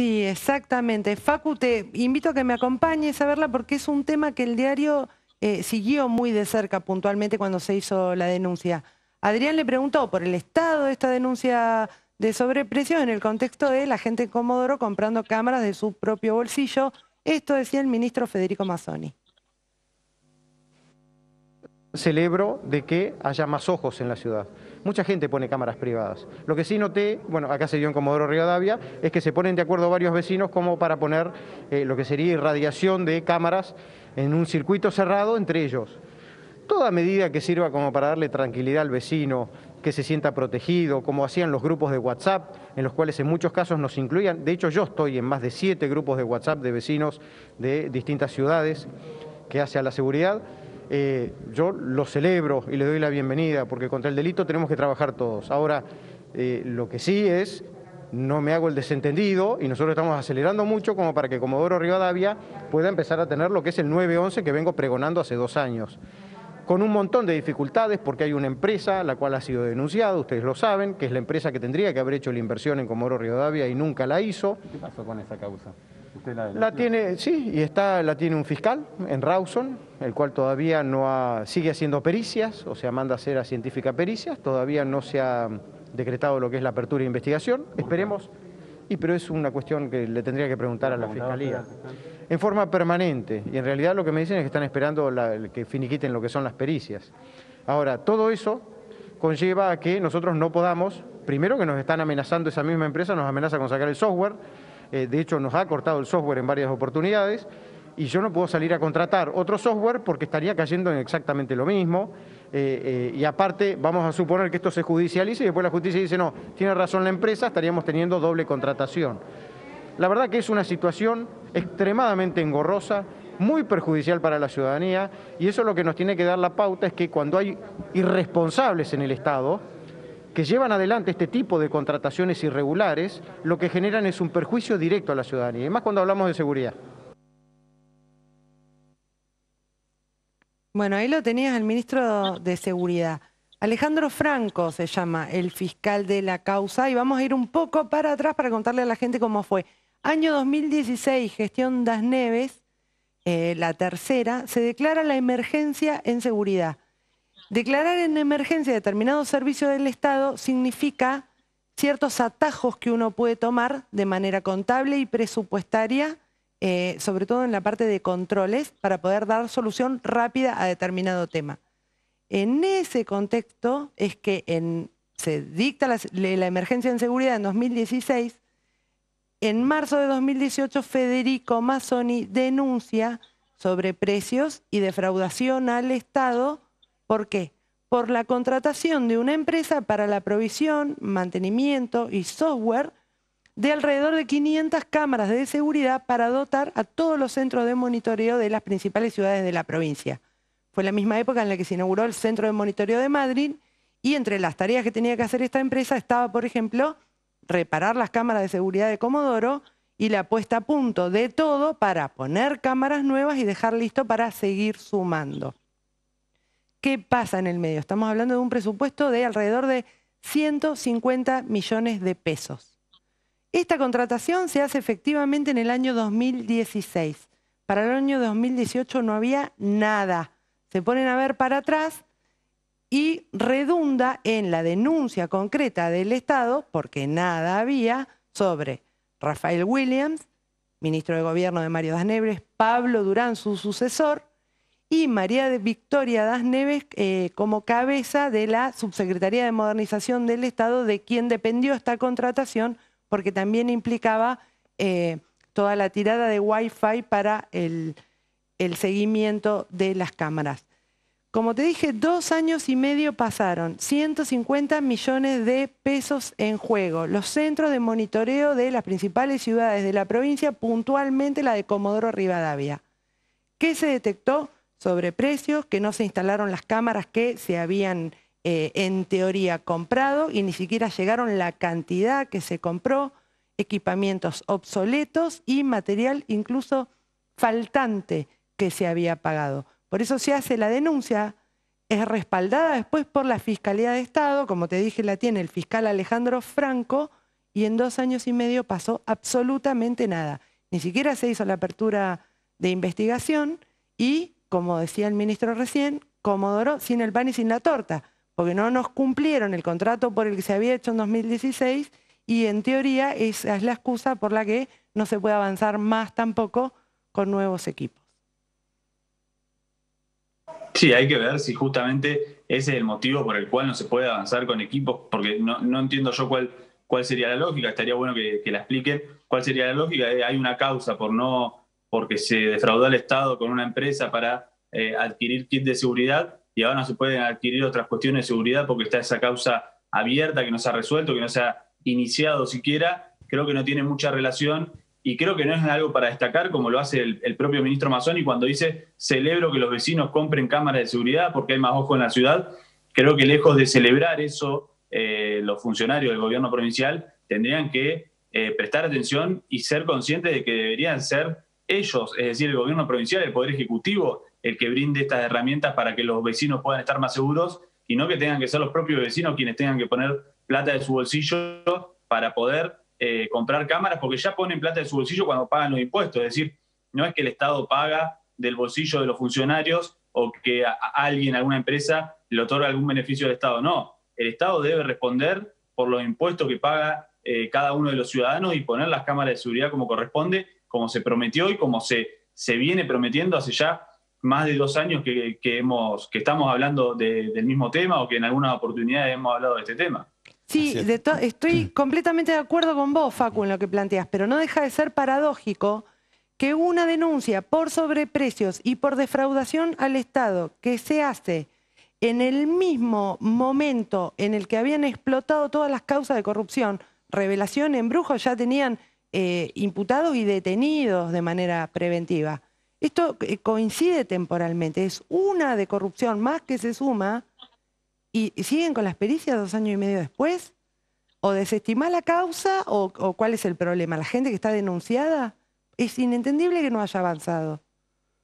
Sí, exactamente. Facu, te invito a que me acompañes a verla porque es un tema que el diario eh, siguió muy de cerca puntualmente cuando se hizo la denuncia. Adrián le preguntó por el estado de esta denuncia de sobreprecio en el contexto de la gente en Comodoro comprando cámaras de su propio bolsillo. Esto decía el ministro Federico Mazzoni. Celebro de que haya más ojos en la ciudad mucha gente pone cámaras privadas. Lo que sí noté, bueno, acá se dio en Comodoro Rivadavia, es que se ponen de acuerdo varios vecinos como para poner eh, lo que sería irradiación de cámaras en un circuito cerrado entre ellos. Toda medida que sirva como para darle tranquilidad al vecino, que se sienta protegido, como hacían los grupos de WhatsApp, en los cuales en muchos casos nos incluían. De hecho, yo estoy en más de siete grupos de WhatsApp de vecinos de distintas ciudades que hace a la seguridad. Eh, yo lo celebro y le doy la bienvenida, porque contra el delito tenemos que trabajar todos. Ahora, eh, lo que sí es, no me hago el desentendido, y nosotros estamos acelerando mucho como para que Comodoro Rivadavia pueda empezar a tener lo que es el 911 que vengo pregonando hace dos años con un montón de dificultades porque hay una empresa la cual ha sido denunciada, ustedes lo saben, que es la empresa que tendría que haber hecho la inversión en Comodoro Rivadavia y nunca la hizo. ¿Qué pasó con esa causa? La, tiene, sí, y está, la tiene un fiscal en Rawson, el cual todavía no sigue haciendo pericias, o sea, manda a hacer a científica pericias, todavía no se ha decretado lo que es la apertura de investigación. Esperemos, y pero es una cuestión que le tendría que preguntar a la fiscalía. En forma permanente, y en realidad lo que me dicen es que están esperando que finiquiten lo que son las pericias. Ahora, todo eso conlleva a que nosotros no podamos, primero que nos están amenazando esa misma empresa, nos amenaza con sacar el software, eh, de hecho nos ha cortado el software en varias oportunidades, y yo no puedo salir a contratar otro software porque estaría cayendo en exactamente lo mismo. Eh, eh, y aparte, vamos a suponer que esto se judicialice y después la justicia dice, no, tiene razón la empresa, estaríamos teniendo doble contratación. La verdad que es una situación extremadamente engorrosa, muy perjudicial para la ciudadanía y eso lo que nos tiene que dar la pauta es que cuando hay irresponsables en el Estado, que llevan adelante este tipo de contrataciones irregulares, lo que generan es un perjuicio directo a la ciudadanía, y más cuando hablamos de seguridad. Bueno, ahí lo tenías el ministro de Seguridad. Alejandro Franco se llama el fiscal de la causa y vamos a ir un poco para atrás para contarle a la gente cómo fue. Año 2016, gestión Das Neves, eh, la tercera, se declara la emergencia en seguridad. Declarar en emergencia determinado servicio del Estado significa ciertos atajos que uno puede tomar de manera contable y presupuestaria, eh, sobre todo en la parte de controles, para poder dar solución rápida a determinado tema. En ese contexto es que se dicta la, la emergencia en seguridad en 2016. En marzo de 2018, Federico Mazzoni denuncia sobre precios y defraudación al Estado ¿Por qué? Por la contratación de una empresa para la provisión, mantenimiento y software de alrededor de 500 cámaras de seguridad para dotar a todos los centros de monitoreo de las principales ciudades de la provincia. Fue la misma época en la que se inauguró el Centro de Monitoreo de Madrid y entre las tareas que tenía que hacer esta empresa estaba, por ejemplo, reparar las cámaras de seguridad de Comodoro y la puesta a punto de todo para poner cámaras nuevas y dejar listo para seguir sumando. ¿Qué pasa en el medio? Estamos hablando de un presupuesto de alrededor de 150 millones de pesos. Esta contratación se hace efectivamente en el año 2016. Para el año 2018 no había nada. Se ponen a ver para atrás y redunda en la denuncia concreta del Estado, porque nada había, sobre Rafael Williams, ministro de Gobierno de Mario Das Pablo Durán, su sucesor, y María Victoria Das Neves eh, como cabeza de la Subsecretaría de Modernización del Estado, de quien dependió esta contratación, porque también implicaba eh, toda la tirada de Wi-Fi para el, el seguimiento de las cámaras. Como te dije, dos años y medio pasaron, 150 millones de pesos en juego. Los centros de monitoreo de las principales ciudades de la provincia, puntualmente la de Comodoro Rivadavia. ¿Qué se detectó? sobre precios, que no se instalaron las cámaras que se habían eh, en teoría comprado y ni siquiera llegaron la cantidad que se compró, equipamientos obsoletos y material incluso faltante que se había pagado. Por eso se hace la denuncia, es respaldada después por la Fiscalía de Estado, como te dije, la tiene el fiscal Alejandro Franco, y en dos años y medio pasó absolutamente nada. Ni siquiera se hizo la apertura de investigación y como decía el ministro recién, Comodoro sin el pan y sin la torta, porque no nos cumplieron el contrato por el que se había hecho en 2016 y en teoría esa es la excusa por la que no se puede avanzar más tampoco con nuevos equipos. Sí, hay que ver si justamente ese es el motivo por el cual no se puede avanzar con equipos, porque no, entiendo yo cuál, cuál sería la lógica, estaría bueno que, que, la expliquen, cuál sería la lógica, eh, hay una causa por no porque se defraudó al Estado con una empresa para eh, adquirir kit de seguridad y ahora no se pueden adquirir otras cuestiones de seguridad porque está esa causa abierta que no se ha resuelto, que no se ha iniciado siquiera, creo que no tiene mucha relación y creo que no es algo para destacar como lo hace el, propio ministro Mazzoni cuando dice celebro que los vecinos compren cámaras de seguridad porque hay más ojo en la ciudad. Creo que lejos de celebrar eso, eh, los funcionarios del gobierno provincial tendrían que eh, prestar atención y ser conscientes de que deberían ser ellos, es decir, el gobierno provincial, el Poder Ejecutivo, el que brinde estas herramientas para que los vecinos puedan estar más seguros y no que tengan que ser los propios vecinos quienes tengan que poner plata de su bolsillo para poder eh, comprar cámaras, porque ya ponen plata de su bolsillo cuando pagan los impuestos. Es decir, no es que el Estado paga del bolsillo de los funcionarios o que alguien, alguna empresa, le otorga algún beneficio al Estado. No, el Estado debe responder por los impuestos que paga eh, cada uno de los ciudadanos y poner las cámaras de seguridad como corresponde como se prometió y como se, viene prometiendo hace ya más de dos años que, hemos, que estamos hablando del mismo tema o que en alguna oportunidad hemos hablado de este tema. Sí, estoy mm. completamente de acuerdo con vos, Facu, en lo que planteas, pero no deja de ser paradójico que una denuncia por sobreprecios y por defraudación al Estado que se hace en el mismo momento en el que habían explotado todas las causas de corrupción, revelación en brujo, ya tenían eh, imputados y detenidos de manera preventiva. Esto eh, coincide temporalmente, es una de corrupción más que se suma y, siguen con las pericias dos años y medio después. O desestimar la causa o, cuál es el problema. La gente que está denunciada es inentendible que no haya avanzado.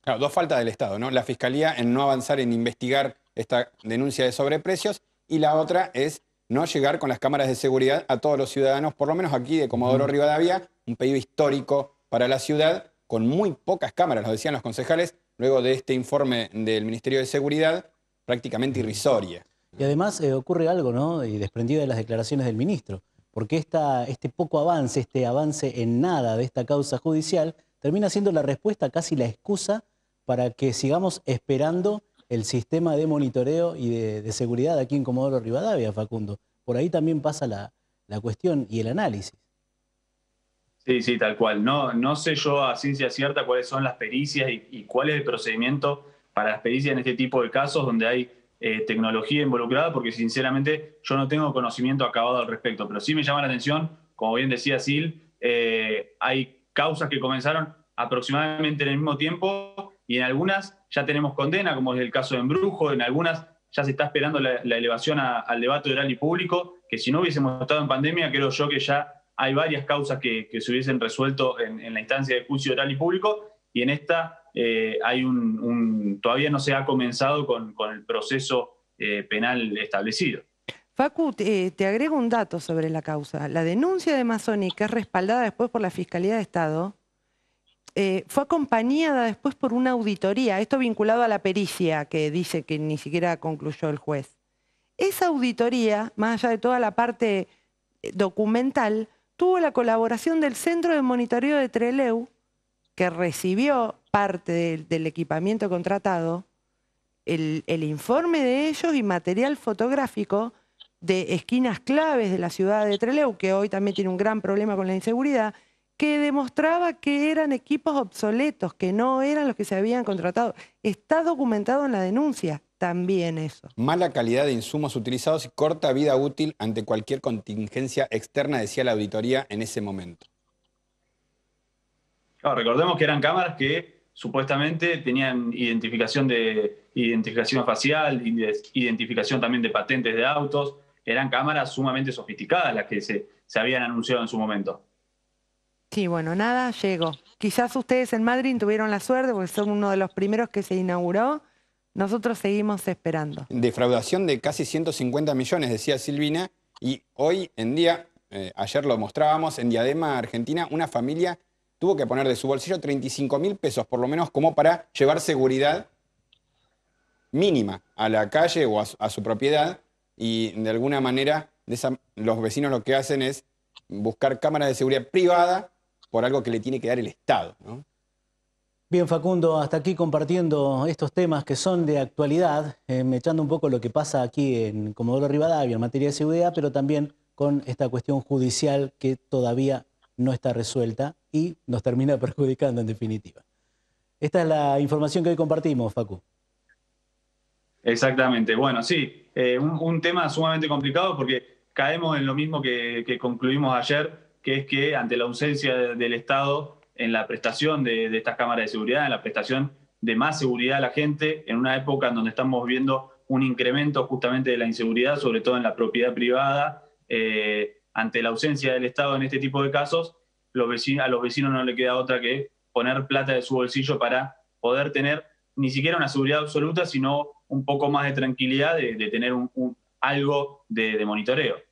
Claro, dos faltas del Estado, ¿no? La Fiscalía en no avanzar en investigar esta denuncia de sobreprecios y la otra es no llegar con las cámaras de seguridad a todos los ciudadanos, por lo menos aquí de Comodoro Rivadavia, un pedido histórico para la ciudad, con muy pocas cámaras, lo decían los concejales, luego de este informe del Ministerio de Seguridad, prácticamente irrisoria. Y además eh, ocurre algo, ¿no? Y desprendido de las declaraciones del ministro, porque este poco avance, este avance en nada de esta causa judicial, termina siendo la respuesta, casi la excusa, para que sigamos esperando el sistema de monitoreo y de, seguridad aquí en Comodoro Rivadavia, Facundo. Por ahí también pasa la, cuestión y el análisis. Sí, sí, tal cual. No, no sé yo a ciencia cierta cuáles son las pericias y, cuál es el procedimiento para las pericias en este tipo de casos donde hay eh, tecnología involucrada, porque sinceramente yo no tengo conocimiento acabado al respecto, pero sí me llama la atención, como bien decía Sil, eh, hay causas que comenzaron aproximadamente en el mismo tiempo y en algunas ya tenemos condena, como es el caso de Embrujo, en algunas ya se está esperando la, elevación al debate oral y público, que si no hubiésemos estado en pandemia, creo yo que ya hay varias causas que, se hubiesen resuelto en, la instancia de juicio oral y público, y en esta eh, hay un, todavía no se ha comenzado con, el proceso eh, penal establecido. Facu, eh, te agrego un dato sobre la causa. La denuncia de Masoni, que es respaldada después por la Fiscalía de Estado, eh, fue acompañada después por una auditoría, esto vinculado a la pericia que dice que ni siquiera concluyó el juez. Esa auditoría, más allá de toda la parte eh, documental, tuvo la colaboración del Centro de Monitoreo de Treleu, que recibió parte del, equipamiento contratado, el, el informe de ellos y material fotográfico de esquinas claves de la ciudad de Treleu, que hoy también tiene un gran problema con la inseguridad, que demostraba que eran equipos obsoletos, que no eran los que se habían contratado. Está documentado en la denuncia también eso. Mala calidad de insumos utilizados y corta vida útil ante cualquier contingencia externa, decía la auditoría en ese momento. recordemos que eran cámaras que supuestamente tenían identificación de identificación facial, identificación también de patentes de autos. Eran cámaras sumamente sofisticadas las que se habían anunciado en su momento. Sí, bueno, nada, llego. Quizás ustedes en Madrid tuvieron la suerte porque son uno de los primeros que se inauguró. Nosotros seguimos esperando. Defraudación de casi 150 millones, decía Silvina, y hoy en día, eh, ayer lo mostrábamos, en Diadema, Argentina, una familia tuvo que poner de su bolsillo 35 mil pesos, por lo menos, como para llevar seguridad mínima a la calle o a su, propiedad, y de alguna manera los vecinos lo que hacen es buscar cámaras de seguridad privada por algo que le tiene que dar el Estado. Bien, Facundo, hasta aquí compartiendo estos temas que son de actualidad, eh, echando un poco lo que pasa aquí en Comodoro Rivadavia en materia de seguridad, pero también con esta cuestión judicial que todavía no está resuelta y nos termina perjudicando en definitiva. Esta es la información que hoy compartimos, Facu. Exactamente. Bueno, sí, eh, un, tema sumamente complicado porque caemos en lo mismo que concluimos ayer que es que ante la ausencia del Estado en la prestación de, estas cámaras de seguridad, en la prestación de más seguridad a la gente, en una época en donde estamos viendo un incremento justamente de la inseguridad, sobre todo en la propiedad privada, eh, ante la ausencia del Estado en este tipo de casos, a los vecinos no le queda otra que poner plata de su bolsillo para poder tener ni siquiera una seguridad absoluta, sino un poco más de tranquilidad de, tener algo de monitoreo.